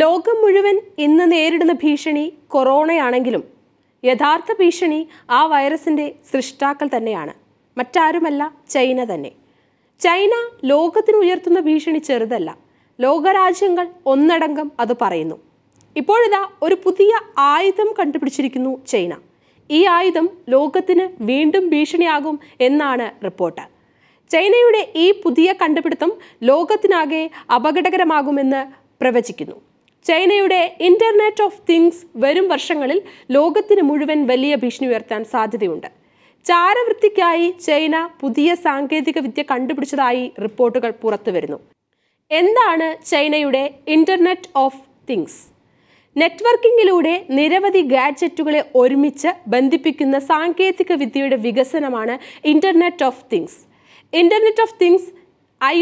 ലോകം മുഴുവൻ ഇന്ന് നേരിടുന്ന ഭീഷണി കൊറോണയാണെങ്കിലും യഥാർത്ഥ ഭീഷണി ആ വൈറസിൻ്റെ സൃഷ്ടാക്കൾ തന്നെയാണ് മറ്റാരുമല്ല ചൈന തന്നെ ചൈന ലോകത്തിന് ഉയർത്തുന്ന ഭീഷണി ചെറുതല്ല ലോകരാജ്യങ്ങൾ ഒന്നടങ്കം അത് പറയുന്നു ഇപ്പോഴിതാ ഒരു പുതിയ ആയുധം കണ്ടുപിടിച്ചിരിക്കുന്നു ചൈന ഈ ആയുധം ലോകത്തിന് വീണ്ടും ഭീഷണിയാകും എന്നാണ് റിപ്പോർട്ട് ചൈനയുടെ ഈ പുതിയ കണ്ടുപിടുത്തം ലോകത്തിനാകെ അപകടകരമാകുമെന്ന് പ്രവചിക്കുന്നു ചൈനയുടെ ഇന്റർനെറ്റ് ഓഫ് തിങ്സ് വരും വർഷങ്ങളിൽ ലോകത്തിന് മുഴുവൻ വലിയ ഭീഷണി ഉയർത്താൻ സാധ്യതയുണ്ട് ചാരവൃത്തിക്കായി ചൈന പുതിയ സാങ്കേതിക വിദ്യ കണ്ടുപിടിച്ചതായി റിപ്പോർട്ടുകൾ പുറത്തുവരുന്നു എന്താണ് ചൈനയുടെ ഇന്റർനെറ്റ് ഓഫ് തിങ്സ് നെറ്റ്വർക്കിംഗിലൂടെ നിരവധി ഗാഡ്ജറ്റുകളെ ഒരുമിച്ച് ബന്ധിപ്പിക്കുന്ന സാങ്കേതിക വിദ്യയുടെ വികസനമാണ് internet of things internet of things I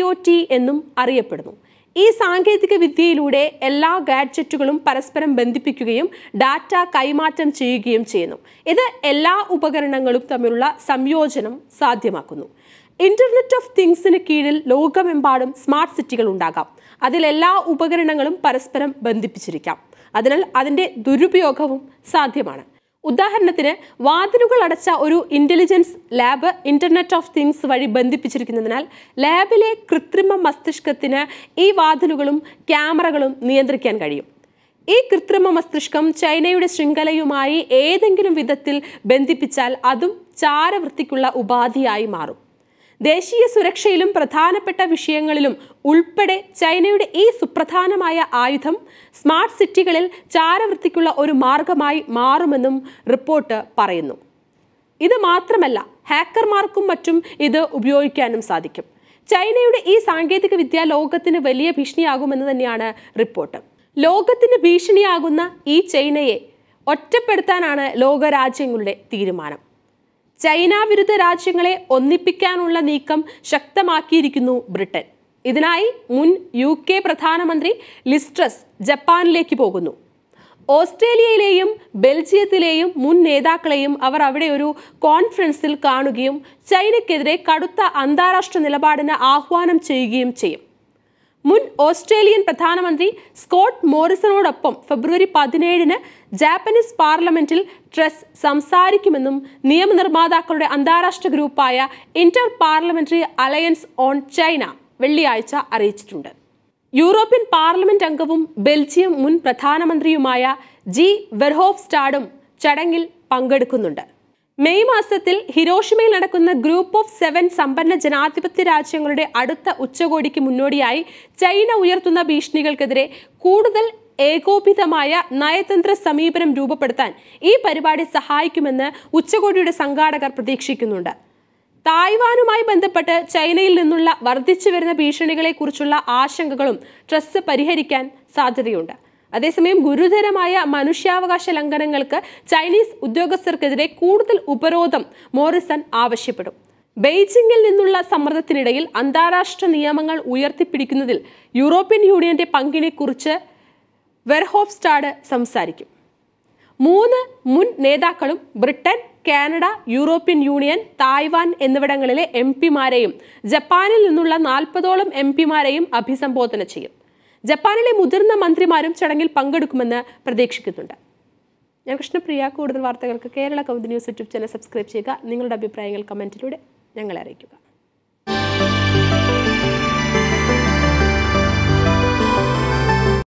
എന്നും അറിയപ്പെടുന്നു ഈ സാങ്കേതിക വിദ്യയിലൂടെ എല്ലാ ഗാഡ്ജറ്റുകളും പരസ്പരം ബന്ധിപ്പിക്കുകയും ഡാറ്റ കൈമാറ്റം ചെയ്യുകയും ചെയ്യുന്നു ഇത് എല്ലാ ഉപകരണങ്ങളും തമ്മിലുള്ള സംയോജനം സാധ്യമാക്കുന്നു ഇന്റർനെറ്റ് ഓഫ് തിങ്സിന് കീഴിൽ ലോകമെമ്പാടും സ്മാർട്ട് സിറ്റികൾ ഉണ്ടാകാം അതിലെല്ലാ ഉപകരണങ്ങളും പരസ്പരം ബന്ധിപ്പിച്ചിരിക്കാം അതിനാൽ അതിൻ്റെ ദുരുപയോഗവും സാധ്യമാണ് ഉദാഹരണത്തിന് വാതിലുകൾ അടച്ച ഒരു intelligence lab internet of things വഴി ബന്ധിപ്പിച്ചിരിക്കുന്നതിനാൽ ലാബിലെ കൃത്രിമ മസ്തിഷ്കത്തിന് ഈ വാതിലുകളും ക്യാമറകളും നിയന്ത്രിക്കാൻ കഴിയും ഈ കൃത്രിമ മസ്തിഷ്കം ചൈനയുടെ ശൃംഖലയുമായി ഏതെങ്കിലും വിധത്തിൽ ബന്ധിപ്പിച്ചാൽ അതും ചാരവൃത്തിക്കുള്ള ഉപാധിയായി മാറും ദേശീയ സുരക്ഷയിലും പ്രധാനപ്പെട്ട വിഷയങ്ങളിലും ഉൾപ്പെടെ ചൈനയുടെ ഈ സുപ്രധാനമായ ആയുധം സ്മാർട്ട് സിറ്റികളിൽ ചാരവൃത്തിക്കുള്ള ഒരു മാർഗമായി മാറുമെന്നും റിപ്പോർട്ട് പറയുന്നു ഇത് മാത്രമല്ല ഹാക്കർമാർക്കും മറ്റും ഇത് ഉപയോഗിക്കാനും സാധിക്കും ചൈനയുടെ ഈ സാങ്കേതിക വിദ്യ ലോകത്തിന് വലിയ ഭീഷണിയാകുമെന്ന് തന്നെയാണ് റിപ്പോർട്ട് ലോകത്തിന് ഭീഷണിയാകുന്ന ഈ ചൈനയെ ഒറ്റപ്പെടുത്താനാണ് ലോകരാജ്യങ്ങളുടെ തീരുമാനം ചൈന വിരുദ്ധ രാജ്യങ്ങളെ ഒന്നിപ്പിക്കാനുള്ള നീക്കം ശക്തമാക്കിയിരിക്കുന്നു ബ്രിട്ടൻ ഇതിനായി മുൻ യു കെ പ്രധാനമന്ത്രി ലിസ്ട്രസ് ജപ്പാനിലേക്ക് പോകുന്നു ഓസ്ട്രേലിയയിലെയും ബെൽജിയത്തിലെയും മുൻ നേതാക്കളെയും അവർ അവിടെ ഒരു കോൺഫറൻസിൽ കാണുകയും ചൈനയ്ക്കെതിരെ കടുത്ത അന്താരാഷ്ട്ര നിലപാടിന് ആഹ്വാനം ചെയ്യുകയും ചെയ്യും മുൻ ഓസ്ട്രേലിയൻ പ്രധാനമന്ത്രി സ്കോട്ട് മോറിസണോടൊപ്പം ഫെബ്രുവരി പതിനേഴിന് ജാപ്പനീസ് പാർലമെന്റിൽ ട്രസ് സംസാരിക്കുമെന്നും നിയമനിർമ്മാതാക്കളുടെ അന്താരാഷ്ട്ര ഗ്രൂപ്പായ inter parliamentary alliance on China വെള്ളിയാഴ്ച അറിയിച്ചിട്ടുണ്ട് യൂറോപ്യൻ പാർലമെന്റ് അംഗവും ബെൽജിയം മുൻ പ്രധാനമന്ത്രിയുമായ ജി വെർഹോഫ് സ്റ്റാഡും ചടങ്ങിൽ പങ്കെടുക്കുന്നുണ്ട് മെയ് മാസത്തിൽ ഹിരോഷിമയിൽ നടക്കുന്ന ഗ്രൂപ്പ് ഓഫ് സെവൻ സമ്പന്ന ജനാധിപത്യ രാജ്യങ്ങളുടെ അടുത്ത ഉച്ചകോടിക്ക് മുന്നോടിയായി ചൈന ഉയർത്തുന്ന ഭീഷണികൾക്കെതിരെ കൂടുതൽ ഏകോപിതമായ നയതന്ത്ര സമീപനം രൂപപ്പെടുത്താൻ ഈ പരിപാടി സഹായിക്കുമെന്ന് ഉച്ചകോടിയുടെ സംഘാടകർ പ്രതീക്ഷിക്കുന്നുണ്ട് തായ്വാനുമായി ബന്ധപ്പെട്ട് ചൈനയിൽ നിന്നുള്ള വർദ്ധിച്ചു വരുന്ന ഭീഷണികളെക്കുറിച്ചുള്ള ആശങ്കകളും ട്രസ് പരിഹരിക്കാൻ സാധ്യതയുണ്ട് അതേസമയം ഗുരുതരമായ മനുഷ്യാവകാശ ലംഘനങ്ങൾക്ക് ചൈനീസ് ഉദ്യോഗസ്ഥർക്കെതിരെ കൂടുതൽ ഉപരോധം മോറിസൺ ആവശ്യപ്പെടും ബെയ്ജിംഗിൽ നിന്നുള്ള സമ്മർദ്ദത്തിനിടയിൽ അന്താരാഷ്ട്ര നിയമങ്ങൾ ഉയർത്തിപ്പിടിക്കുന്നതിൽ യൂറോപ്യൻ യൂണിയന്റെ പങ്കിനെക്കുറിച്ച് വെർഹോഫ്സ്റ്റാഡ് സംസാരിക്കും മൂന്ന് മുൻ നേതാക്കളും Britain Canada European union Taiwan എന്നിവിടങ്ങളിലെ എം പിമാരെയും ജപ്പാനിൽ നിന്നുള്ള നാൽപ്പതോളം എം പിമാരെയും അഭിസംബോധന ചെയ്യും ജപ്പാനിലെ മുതിർന്ന മന്ത്രിമാരും ചടങ്ങിൽ പങ്കെടുക്കുമെന്ന് പ്രതീക്ഷിക്കുന്നുണ്ട് ഞാൻ കൃഷ്ണപ്രിയ കൂടുതൽ വാർത്തകൾക്ക് കേരള കൗതി ന്യൂസ് യൂട്യൂബ് ചാനൽ സബ്സ്ക്രൈബ് ചെയ്യുക നിങ്ങളുടെ അഭിപ്രായങ്ങൾ കമൻറ്റിലൂടെ ഞങ്ങളെ അറിയിക്കുക